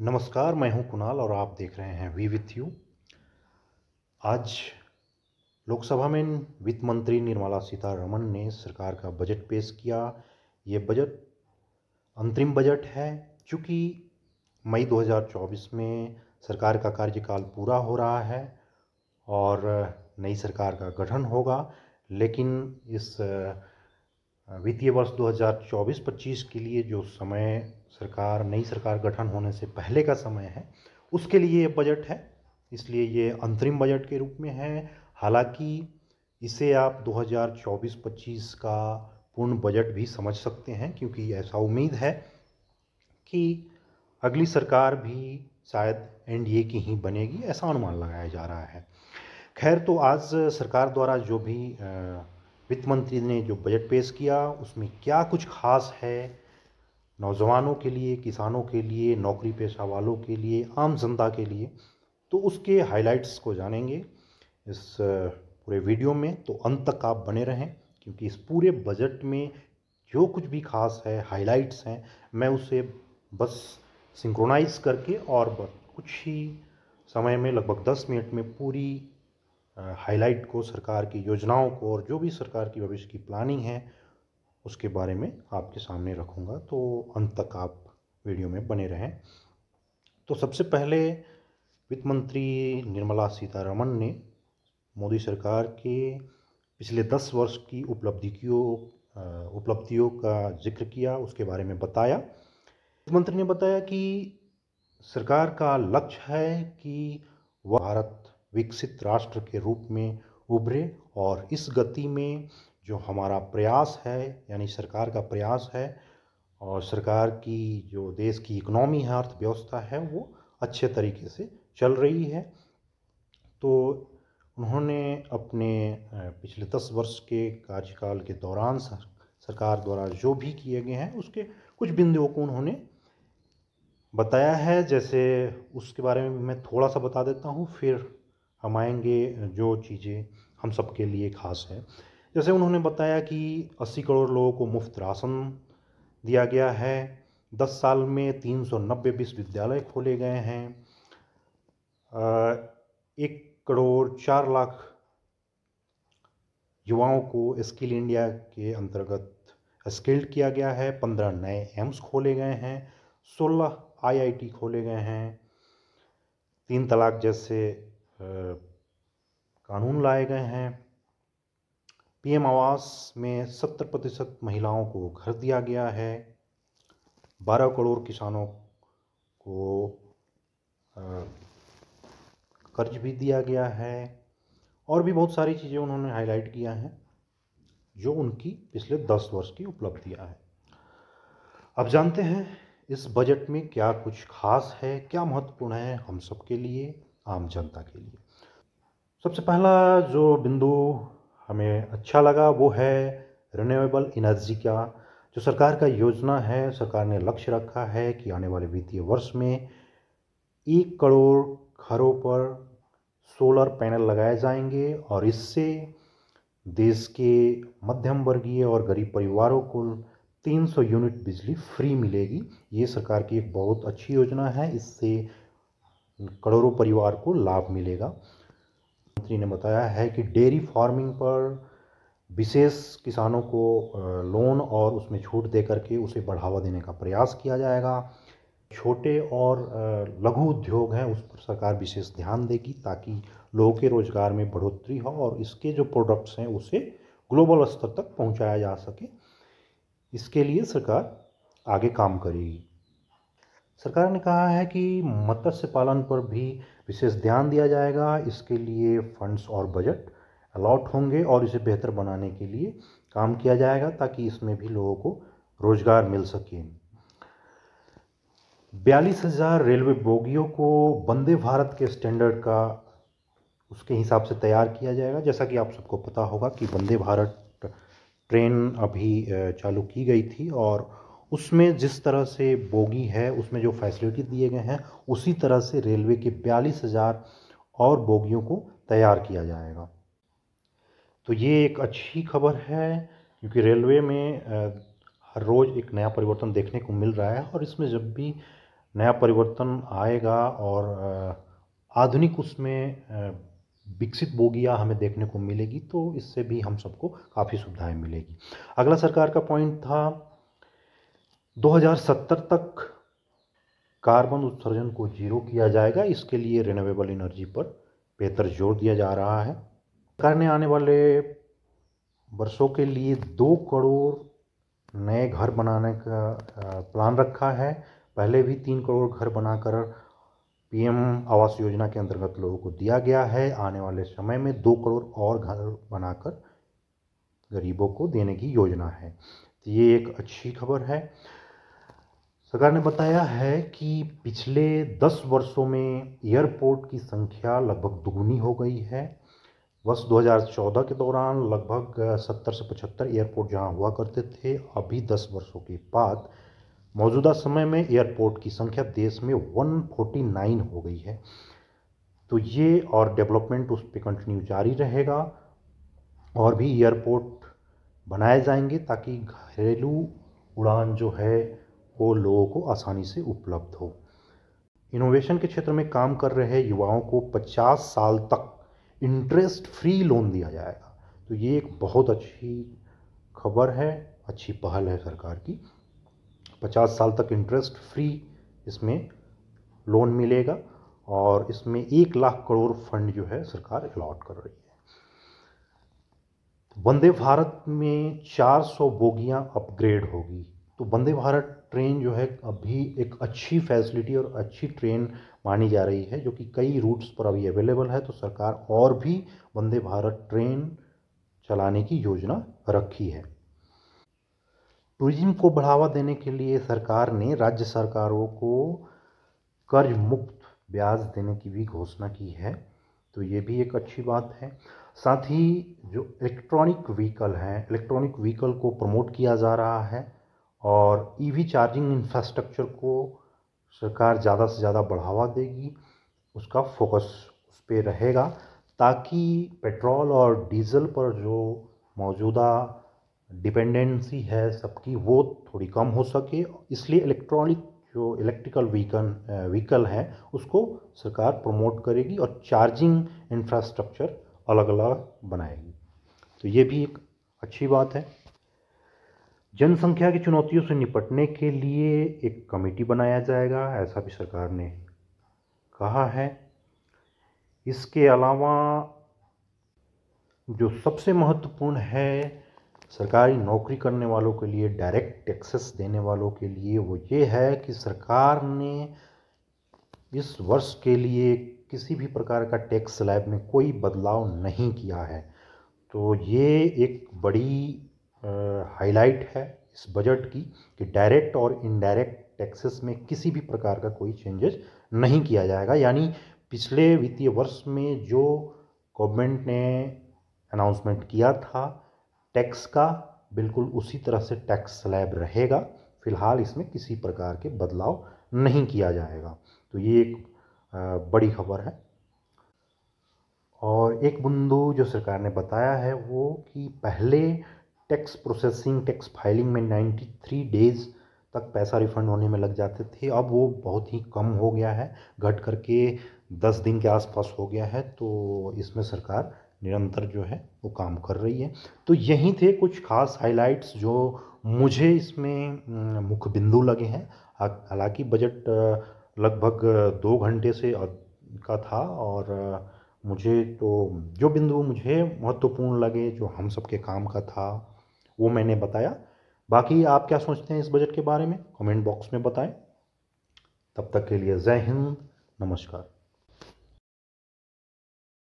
नमस्कार मैं हूं कुणाल और आप देख रहे हैं वी विथ यू आज लोकसभा में वित्त मंत्री निर्मला सीतारमन ने सरकार का बजट पेश किया ये बजट अंतरिम बजट है क्योंकि मई 2024 में सरकार का कार्यकाल पूरा हो रहा है और नई सरकार का गठन होगा लेकिन इस वित्तीय वर्ष 2024-25 के लिए जो समय सरकार नई सरकार गठन होने से पहले का समय है उसके लिए ये बजट है इसलिए ये अंतरिम बजट के रूप में है हालांकि इसे आप 2024-25 का पूर्ण बजट भी समझ सकते हैं क्योंकि ऐसा उम्मीद है कि अगली सरकार भी शायद एन की ही बनेगी ऐसा अनुमान लगाया जा रहा है खैर तो आज सरकार द्वारा जो भी वित्त मंत्री ने जो बजट पेश किया उसमें क्या कुछ खास है नौजवानों के लिए किसानों के लिए नौकरी पेशा वालों के लिए आम जनता के लिए तो उसके हाइलाइट्स को जानेंगे इस पूरे वीडियो में तो अंत तक आप बने रहें क्योंकि इस पूरे बजट में जो कुछ भी खास है हाइलाइट्स हैं मैं उसे बस सिंक्रोनाइज करके और कुछ ही समय में लगभग दस मिनट में पूरी हाईलाइट को सरकार की योजनाओं को और जो भी सरकार की भविष्य की प्लानिंग है उसके बारे में आपके सामने रखूँगा तो अंत तक आप वीडियो में बने रहें तो सबसे पहले वित्त मंत्री निर्मला सीतारमन ने मोदी सरकार के पिछले दस वर्ष की उपलब्धियों उपलब्धियों का जिक्र किया उसके बारे में बताया वित्त मंत्री ने बताया कि सरकार का लक्ष्य है कि भारत विकसित राष्ट्र के रूप में उभरे और इस गति में जो हमारा प्रयास है यानी सरकार का प्रयास है और सरकार की जो देश की इकोनॉमी है अर्थव्यवस्था है वो अच्छे तरीके से चल रही है तो उन्होंने अपने पिछले दस वर्ष के कार्यकाल के दौरान सरकार द्वारा जो भी किए गए हैं उसके कुछ बिंदुओं को उन्होंने बताया है जैसे उसके बारे में मैं थोड़ा सा बता देता हूँ फिर हम आएंगे जो चीज़ें हम सबके लिए खास है जैसे उन्होंने बताया कि 80 करोड़ लोगों को मुफ्त राशन दिया गया है 10 साल में 390 विश्वविद्यालय खोले गए हैं एक करोड़ चार लाख युवाओं को स्किल इंडिया के अंतर्गत स्किल्ड किया गया है पंद्रह नए एम्स खोले गए हैं सोलह आईआईटी खोले गए हैं तीन तलाक जैसे कानून लाए गए हैं पीएम आवास में सत्तर प्रतिशत महिलाओं को घर दिया गया है बारह करोड़ किसानों को कर्ज भी दिया गया है और भी बहुत सारी चीज़ें उन्होंने हाईलाइट किया है जो उनकी पिछले दस वर्ष की उपलब्धियाँ हैं अब जानते हैं इस बजट में क्या कुछ खास है क्या महत्वपूर्ण है हम सब के लिए आम जनता के लिए सबसे पहला जो बिंदु हमें अच्छा लगा वो है रिन्यूएबल एनर्जी का जो सरकार का योजना है सरकार ने लक्ष्य रखा है कि आने वाले वित्तीय वर्ष में एक करोड़ घरों पर सोलर पैनल लगाए जाएंगे और इससे देश के मध्यम वर्गीय और गरीब परिवारों को 300 यूनिट बिजली फ्री मिलेगी ये सरकार की एक बहुत अच्छी योजना है इससे करोड़ों परिवार को लाभ मिलेगा मंत्री ने बताया है कि डेयरी फार्मिंग पर विशेष किसानों को लोन और उसमें छूट दे करके उसे बढ़ावा देने का प्रयास किया जाएगा छोटे और लघु उद्योग हैं उस पर सरकार विशेष ध्यान देगी ताकि लोगों के रोज़गार में बढ़ोतरी हो और इसके जो प्रोडक्ट्स हैं उसे ग्लोबल स्तर तक पहुंचाया जा सके इसके लिए सरकार आगे काम करेगी सरकार ने कहा है कि मत्स्य पालन पर भी विशेष ध्यान दिया जाएगा इसके लिए फंड्स और बजट अलॉट होंगे और इसे बेहतर बनाने के लिए काम किया जाएगा ताकि इसमें भी लोगों को रोजगार मिल सके बयालीस हज़ार रेलवे बोगियों को वंदे भारत के स्टैंडर्ड का उसके हिसाब से तैयार किया जाएगा जैसा कि आप सबको पता होगा कि वंदे भारत ट्रेन अभी चालू की गई थी और उसमें जिस तरह से बोगी है उसमें जो फैसिलिटी दिए गए हैं उसी तरह से रेलवे के बयालीस हज़ार और बोगियों को तैयार किया जाएगा तो ये एक अच्छी खबर है क्योंकि रेलवे में हर रोज़ एक नया परिवर्तन देखने को मिल रहा है और इसमें जब भी नया परिवर्तन आएगा और आधुनिक उसमें विकसित बोगिया हमें देखने को मिलेगी तो इससे भी हम सबको काफ़ी सुविधाएं मिलेगी अगला सरकार का पॉइंट था 2070 तक कार्बन उत्सर्जन को जीरो किया जाएगा इसके लिए रिन्यूएबल एनर्जी पर बेहतर जोर दिया जा रहा है सरकार ने आने वाले वर्षों के लिए दो करोड़ नए घर बनाने का प्लान रखा है पहले भी तीन करोड़ घर बनाकर पीएम आवास योजना के अंतर्गत लोगों को दिया गया है आने वाले समय में दो करोड़ और घर बनाकर गरीबों को देने की योजना है तो ये एक अच्छी खबर है सरकार ने बताया है कि पिछले दस वर्षों में एयरपोर्ट की संख्या लगभग दुगुनी हो गई है वर्ष 2014 के दौरान लगभग 70 से 75 एयरपोर्ट जहां हुआ करते थे अभी 10 वर्षों के बाद मौजूदा समय में एयरपोर्ट की संख्या देश में 149 हो गई है तो ये और डेवलपमेंट उस पर कंटिन्यू जारी रहेगा और भी एयरपोर्ट बनाए जाएंगे ताकि घरेलू उड़ान जो है वो लोगों को आसानी से उपलब्ध हो इनोवेशन के क्षेत्र में काम कर रहे युवाओं को 50 साल तक इंटरेस्ट फ्री लोन दिया जाएगा तो ये एक बहुत अच्छी खबर है अच्छी पहल है सरकार की 50 साल तक इंटरेस्ट फ्री इसमें लोन मिलेगा और इसमें एक लाख करोड़ फंड जो है सरकार अलॉट कर रही है वंदे भारत में 400 बोगियां अपग्रेड होगी तो वंदे भारत ट्रेन जो है अभी एक अच्छी फैसिलिटी और अच्छी ट्रेन मानी जा रही है जो कि कई रूट्स पर अभी अवेलेबल है तो सरकार और भी वंदे भारत ट्रेन चलाने की योजना रखी है टूरिज्म को बढ़ावा देने के लिए सरकार ने राज्य सरकारों को कर्ज मुक्त ब्याज देने की भी घोषणा की है तो ये भी एक अच्छी बात है साथ ही जो इलेक्ट्रॉनिक व्हीकल हैं इलेक्ट्रॉनिक व्हीकल को प्रमोट किया जा रहा है और ईवी चार्जिंग इंफ्रास्ट्रक्चर को सरकार ज़्यादा से ज़्यादा बढ़ावा देगी उसका फोकस उस पर रहेगा ताकि पेट्रोल और डीज़ल पर जो मौजूदा डिपेंडेंसी है सबकी वो थोड़ी कम हो सके इसलिए इलेक्ट्रॉनिक जो इलेक्ट्रिकल व्हीकल व्हीकल है उसको सरकार प्रमोट करेगी और चार्जिंग इंफ्रास्ट्रक्चर अलग अलग बनाएगी तो ये भी एक अच्छी बात है जनसंख्या की चुनौतियों से निपटने के लिए एक कमेटी बनाया जाएगा ऐसा भी सरकार ने कहा है इसके अलावा जो सबसे महत्वपूर्ण है सरकारी नौकरी करने वालों के लिए डायरेक्ट टैक्सेस देने वालों के लिए वो ये है कि सरकार ने इस वर्ष के लिए किसी भी प्रकार का टैक्स स्लैब में कोई बदलाव नहीं किया है तो ये एक बड़ी हाईलाइट है इस बजट की कि डायरेक्ट और इनडायरेक्ट टैक्सेस में किसी भी प्रकार का कोई चेंजेस नहीं किया जाएगा यानी पिछले वित्तीय वर्ष में जो गवर्नमेंट ने अनाउंसमेंट किया था टैक्स का बिल्कुल उसी तरह से टैक्स स्लैब रहेगा फिलहाल इसमें किसी प्रकार के बदलाव नहीं किया जाएगा तो ये एक बड़ी खबर है और एक बिंदु जो सरकार ने बताया है वो कि पहले टैक्स प्रोसेसिंग टैक्स फाइलिंग में 93 डेज़ तक पैसा रिफंड होने में लग जाते थे अब वो बहुत ही कम हो गया है घट करके दस दिन के आसपास हो गया है तो इसमें सरकार निरंतर जो है वो काम कर रही है तो यही थे कुछ खास हाइलाइट्स जो मुझे इसमें मुख्य बिंदु लगे हैं हालांकि बजट लगभग दो घंटे से का था और मुझे तो जो बिंदु मुझे महत्वपूर्ण लगे जो हम सबके काम का था वो मैंने बताया बाकी आप क्या सोचते हैं इस बजट के बारे में कमेंट बॉक्स में बताएं तब तक के लिए जय हिंद नमस्कार